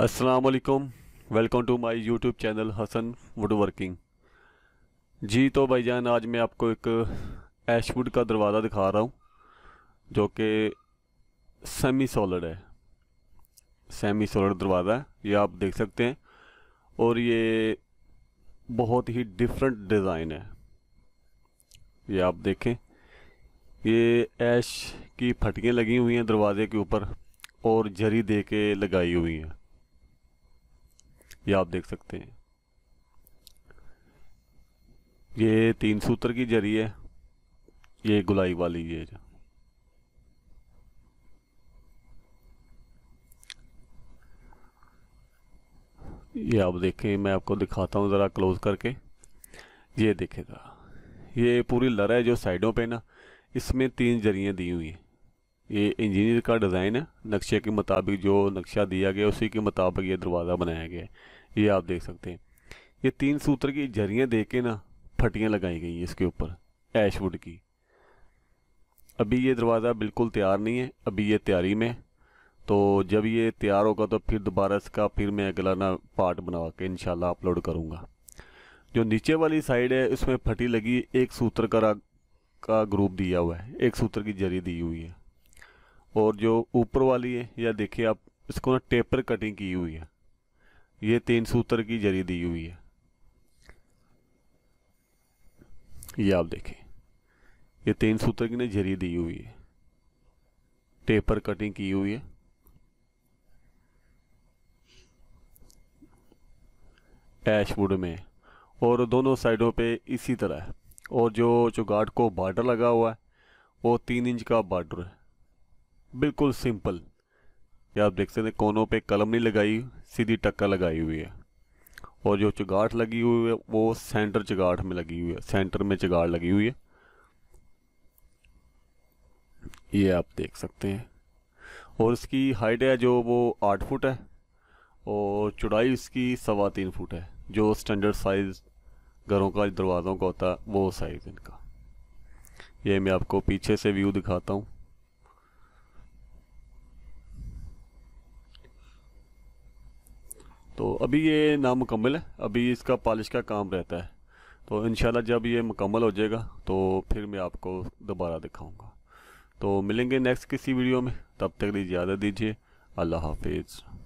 असलकम welcome to my YouTube channel Hasan wood working जी तो भाई जान आज मैं आपको एक एशवुड का दरवाज़ा दिखा रहा हूँ जो कि सेमी सॉलिड है सेमी सॉलिड दरवाज़ा है ये आप देख सकते हैं और ये बहुत ही डिफरेंट डिज़ाइन है ये आप देखें ये ऐश की फटकियाँ लगी हुई हैं दरवाज़े के ऊपर और जरी दे के लगाई हुई हैं ये आप देख सकते हैं ये तीन सूत्र की जरी है ये गुलाई वाली ये ये आप देखें मैं आपको दिखाता हूँ ज़रा क्लोज करके ये देखेगा ये पूरी लड़ा है जो साइडों पे ना इसमें तीन जरियाँ दी हुई हैं ये इंजीनियर का डिज़ाइन है नक्शे के मुताबिक जो नक्शा दिया गया उसी के मुताबिक ये दरवाज़ा बनाया गया है ये आप देख सकते हैं ये तीन सूत्र की जरियाँ दे के ना फटियाँ लगाई गई हैं इसके ऊपर ऐशवुड की अभी ये दरवाज़ा बिल्कुल तैयार नहीं है अभी ये तैयारी में तो जब ये तैयार होगा तो फिर दोबारा इसका फिर मैं अगला ना पार्ट बना के इन अपलोड करूँगा जो नीचे वाली साइड है उसमें फटी लगी एक सूत्र का का ग्रुप दिया हुआ है एक सूत्र की जरी दी हुई है और जो ऊपर वाली है या देखिए आप इसको ना टेपर कटिंग की हुई है ये तीन सूत्र की जरी दी हुई है ये आप देखें ये तीन सूत्र की ने जरी दी हुई है टेपर कटिंग की हुई है एशवुड में और दोनों साइडों पे इसी तरह है और जो चौगाट को बार्डर लगा हुआ है वो तीन इंच का बार्डर है बिल्कुल सिंपल ये आप देख सकते हैं कोनों पे कलम नहीं लगाई सीधी टक्कर लगाई हुई है और जो चगाट लगी हुई है वो सेंटर चगाट में लगी हुई है सेंटर में चगाट लगी हुई है ये आप देख सकते हैं और इसकी हाइट है जो वो आठ फुट है और चौड़ाई इसकी सवा तीन फुट है जो स्टैंडर्ड साइज़ घरों का दरवाज़ों का होता है वो साइज़ इनका ये मैं आपको पीछे से व्यू दिखाता हूँ तो अभी ये नामुकम्मल है अभी इसका पॉलिश का काम रहता है तो इन जब ये मुकम्मल हो जाएगा तो फिर मैं आपको दोबारा दिखाऊँगा तो मिलेंगे नेक्स्ट किसी वीडियो में तब तक इजाज़त दीजिए अल्लाह हाफिज़